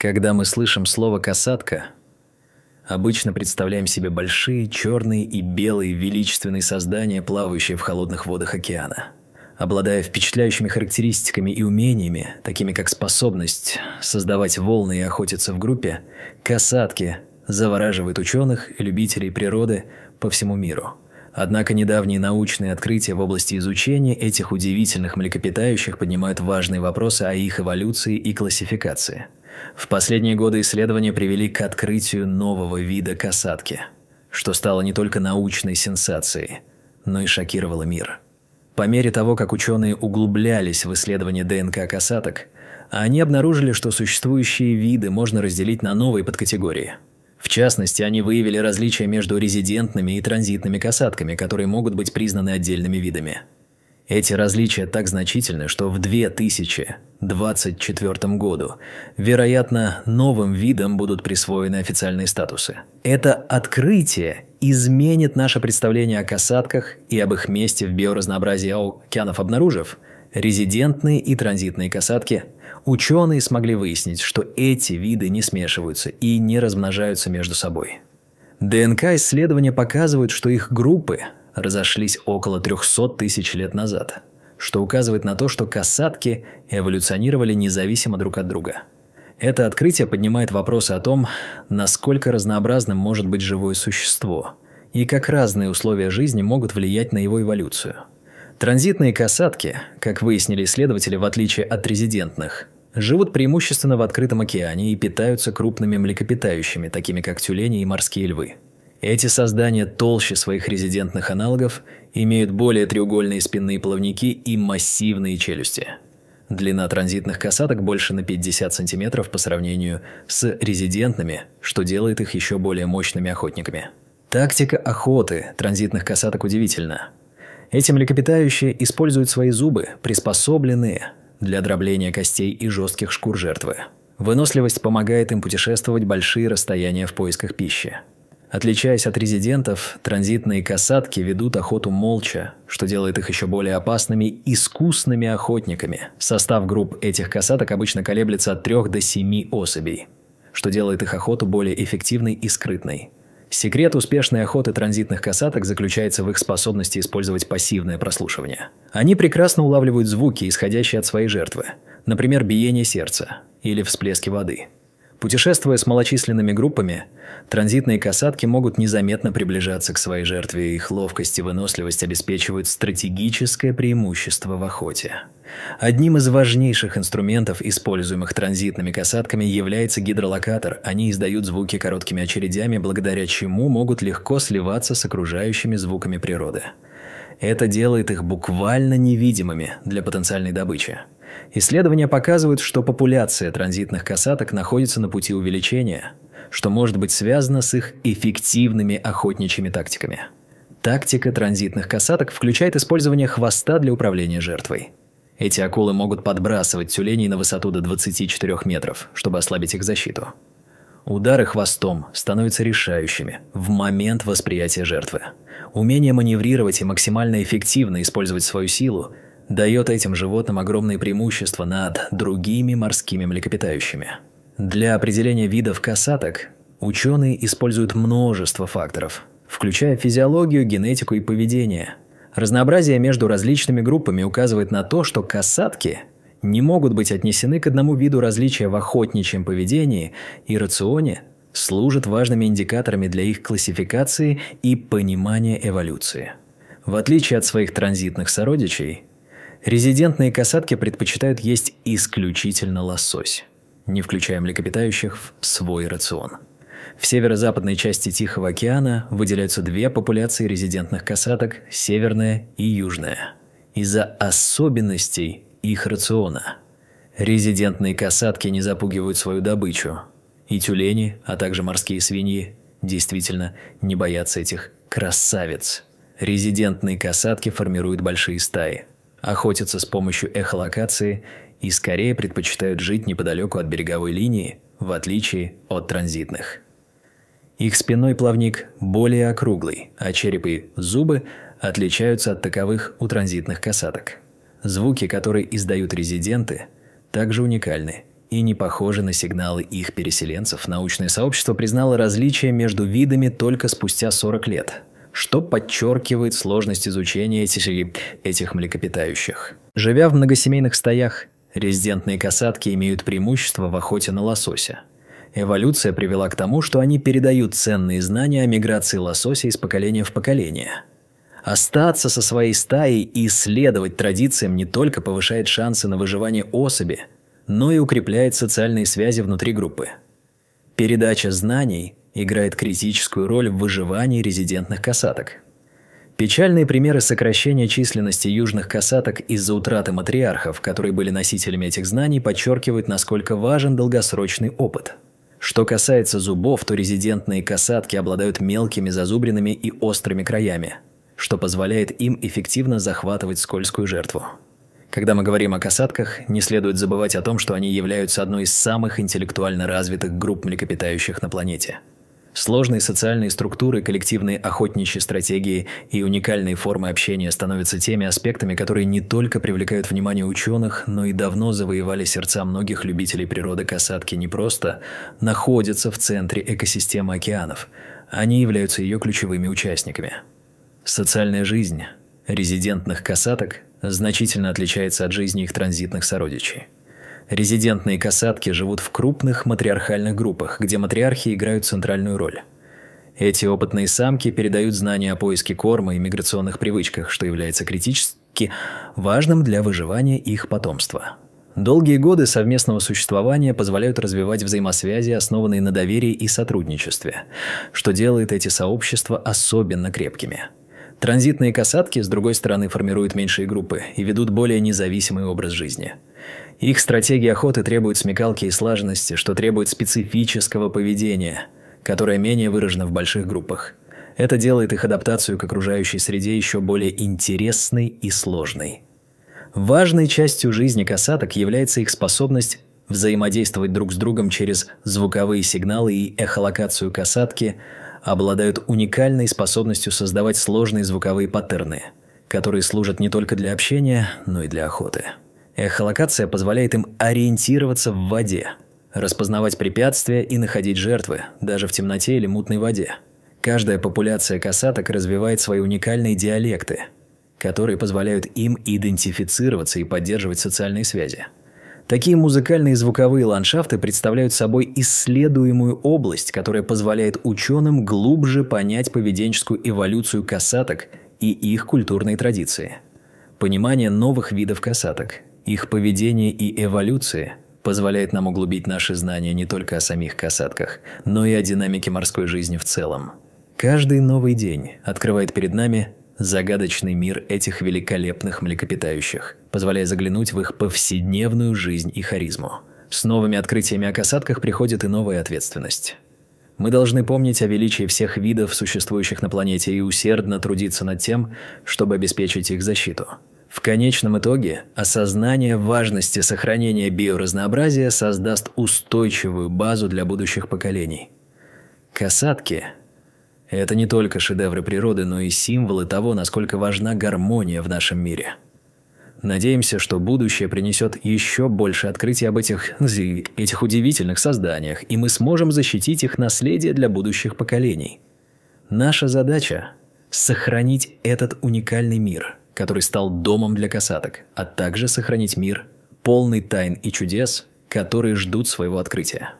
Когда мы слышим слово «касатка», обычно представляем себе большие черные и белые величественные создания, плавающие в холодных водах океана. Обладая впечатляющими характеристиками и умениями, такими как способность создавать волны и охотиться в группе, касатки завораживают ученых и любителей природы по всему миру. Однако недавние научные открытия в области изучения этих удивительных млекопитающих поднимают важные вопросы о их эволюции и классификации – в последние годы исследования привели к открытию нового вида касатки, что стало не только научной сенсацией, но и шокировало мир. По мере того, как ученые углублялись в исследование ДНК касаток, они обнаружили, что существующие виды можно разделить на новые подкатегории. В частности, они выявили различия между резидентными и транзитными касатками, которые могут быть признаны отдельными видами. Эти различия так значительны, что в 2024 году, вероятно, новым видам будут присвоены официальные статусы. Это открытие изменит наше представление о касатках и об их месте в биоразнообразии океанов, обнаружив резидентные и транзитные касатки. Ученые смогли выяснить, что эти виды не смешиваются и не размножаются между собой. ДНК-исследования показывают, что их группы разошлись около 300 тысяч лет назад, что указывает на то, что касатки эволюционировали независимо друг от друга. Это открытие поднимает вопросы о том, насколько разнообразным может быть живое существо, и как разные условия жизни могут влиять на его эволюцию. Транзитные касатки, как выяснили исследователи, в отличие от резидентных, живут преимущественно в открытом океане и питаются крупными млекопитающими, такими как тюлени и морские львы. Эти создания толще своих резидентных аналогов, имеют более треугольные спинные плавники и массивные челюсти. Длина транзитных касаток больше на 50 см по сравнению с резидентными, что делает их еще более мощными охотниками. Тактика охоты транзитных касаток удивительна. Эти млекопитающие используют свои зубы, приспособленные для дробления костей и жестких шкур жертвы. Выносливость помогает им путешествовать большие расстояния в поисках пищи. Отличаясь от резидентов, транзитные касатки ведут охоту молча, что делает их еще более опасными искусными охотниками. Состав групп этих касаток обычно колеблется от 3 до 7 особей, что делает их охоту более эффективной и скрытной. Секрет успешной охоты транзитных касаток заключается в их способности использовать пассивное прослушивание. Они прекрасно улавливают звуки, исходящие от своей жертвы, например, биение сердца или всплески воды – Путешествуя с малочисленными группами, транзитные касатки могут незаметно приближаться к своей жертве, и их ловкость и выносливость обеспечивают стратегическое преимущество в охоте. Одним из важнейших инструментов, используемых транзитными касатками, является гидролокатор. Они издают звуки короткими очередями, благодаря чему могут легко сливаться с окружающими звуками природы. Это делает их буквально невидимыми для потенциальной добычи. Исследования показывают, что популяция транзитных касаток находится на пути увеличения, что может быть связано с их эффективными охотничьими тактиками. Тактика транзитных касаток включает использование хвоста для управления жертвой. Эти акулы могут подбрасывать тюленей на высоту до 24 метров, чтобы ослабить их защиту. Удары хвостом становятся решающими в момент восприятия жертвы. Умение маневрировать и максимально эффективно использовать свою силу – дает этим животным огромные преимущества над другими морскими млекопитающими. Для определения видов касаток ученые используют множество факторов, включая физиологию, генетику и поведение. Разнообразие между различными группами указывает на то, что касатки не могут быть отнесены к одному виду различия в охотничьем поведении и рационе, служат важными индикаторами для их классификации и понимания эволюции. В отличие от своих транзитных сородичей, Резидентные касатки предпочитают есть исключительно лосось, не включая млекопитающих в свой рацион. В северо-западной части Тихого океана выделяются две популяции резидентных касаток – северная и южная. Из-за особенностей их рациона. Резидентные касатки не запугивают свою добычу. И тюлени, а также морские свиньи действительно не боятся этих красавиц. Резидентные касатки формируют большие стаи – охотятся с помощью эхолокации и скорее предпочитают жить неподалеку от береговой линии, в отличие от транзитных. Их спинной плавник более округлый, а черепы, зубы отличаются от таковых у транзитных касаток. Звуки, которые издают резиденты, также уникальны и не похожи на сигналы их переселенцев. Научное сообщество признало различия между видами только спустя 40 лет, что подчеркивает сложность изучения этих, этих млекопитающих. Живя в многосемейных стоях, резидентные касатки имеют преимущество в охоте на лосося. Эволюция привела к тому, что они передают ценные знания о миграции лосося из поколения в поколение. Остаться со своей стаей и исследовать традициям не только повышает шансы на выживание особи, но и укрепляет социальные связи внутри группы. Передача знаний играет критическую роль в выживании резидентных касаток. Печальные примеры сокращения численности южных касаток из-за утраты матриархов, которые были носителями этих знаний, подчеркивают, насколько важен долгосрочный опыт. Что касается зубов, то резидентные касатки обладают мелкими зазубринами и острыми краями, что позволяет им эффективно захватывать скользкую жертву. Когда мы говорим о касатках, не следует забывать о том, что они являются одной из самых интеллектуально развитых групп млекопитающих на планете – Сложные социальные структуры, коллективные охотничьи стратегии и уникальные формы общения становятся теми аспектами, которые не только привлекают внимание ученых, но и давно завоевали сердца многих любителей природы касатки не просто находятся в центре экосистемы океанов. Они являются ее ключевыми участниками. Социальная жизнь резидентных касаток значительно отличается от жизни их транзитных сородичей. Резидентные касатки живут в крупных матриархальных группах, где матриархи играют центральную роль. Эти опытные самки передают знания о поиске корма и миграционных привычках, что является критически важным для выживания их потомства. Долгие годы совместного существования позволяют развивать взаимосвязи, основанные на доверии и сотрудничестве, что делает эти сообщества особенно крепкими. Транзитные касатки, с другой стороны, формируют меньшие группы и ведут более независимый образ жизни – их стратегия охоты требует смекалки и слаженности, что требует специфического поведения, которое менее выражено в больших группах. Это делает их адаптацию к окружающей среде еще более интересной и сложной. Важной частью жизни касаток является их способность взаимодействовать друг с другом через звуковые сигналы и эхолокацию касатки, обладают уникальной способностью создавать сложные звуковые паттерны, которые служат не только для общения, но и для охоты. Эхолокация позволяет им ориентироваться в воде, распознавать препятствия и находить жертвы, даже в темноте или мутной воде. Каждая популяция касаток развивает свои уникальные диалекты, которые позволяют им идентифицироваться и поддерживать социальные связи. Такие музыкальные и звуковые ландшафты представляют собой исследуемую область, которая позволяет ученым глубже понять поведенческую эволюцию касаток и их культурные традиции. Понимание новых видов касаток – их поведение и эволюция позволяет нам углубить наши знания не только о самих касатках, но и о динамике морской жизни в целом. Каждый новый день открывает перед нами загадочный мир этих великолепных млекопитающих, позволяя заглянуть в их повседневную жизнь и харизму. С новыми открытиями о касатках приходит и новая ответственность. Мы должны помнить о величии всех видов, существующих на планете, и усердно трудиться над тем, чтобы обеспечить их защиту. В конечном итоге осознание важности сохранения биоразнообразия создаст устойчивую базу для будущих поколений. Касатки – это не только шедевры природы, но и символы того, насколько важна гармония в нашем мире. Надеемся, что будущее принесет еще больше открытий об этих, этих удивительных созданиях, и мы сможем защитить их наследие для будущих поколений. Наша задача – сохранить этот уникальный мир – который стал домом для касаток, а также сохранить мир, полный тайн и чудес, которые ждут своего открытия.